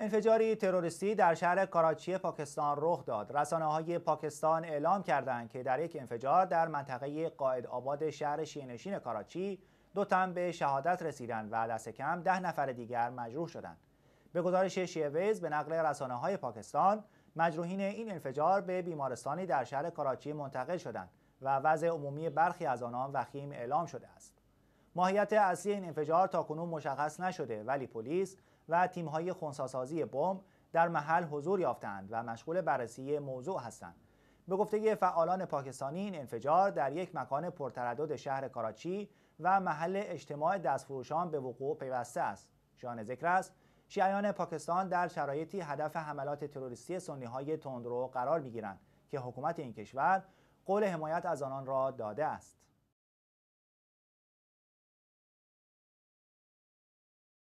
انفجاری تروریستی در شهر کاراچی پاکستان رخ داد. رسانه های پاکستان اعلام کردند که در یک انفجار در منطقه قاعد آباد شهر شینشین کاراچی دو تن به شهادت رسیدند و دست کم ده نفر دیگر مجروح شدند. به گزارش شیویز به نقل رسانه های پاکستان مجروحین این انفجار به بیمارستانی در شهر کاراچی منتقل شدند و وضع عمومی برخی از آنان وخیم اعلام شده است. ماهیت اصلی این انفجار تاکنون مشخص نشده ولی پلیس و تیم‌های خنثی‌سازی بمب در محل حضور یافتند و مشغول بررسی موضوع هستند. به گفته فعالان پاکستانی این انفجار در یک مکان پرتردد شهر کراچی و محل اجتماع دستفروشان به وقوع پیوسته است. شان ذکر است شیعیان پاکستان در شرایطی هدف حملات تروریستی سنی های تندرو قرار گیرند که حکومت این کشور قول حمایت از آنان را داده است.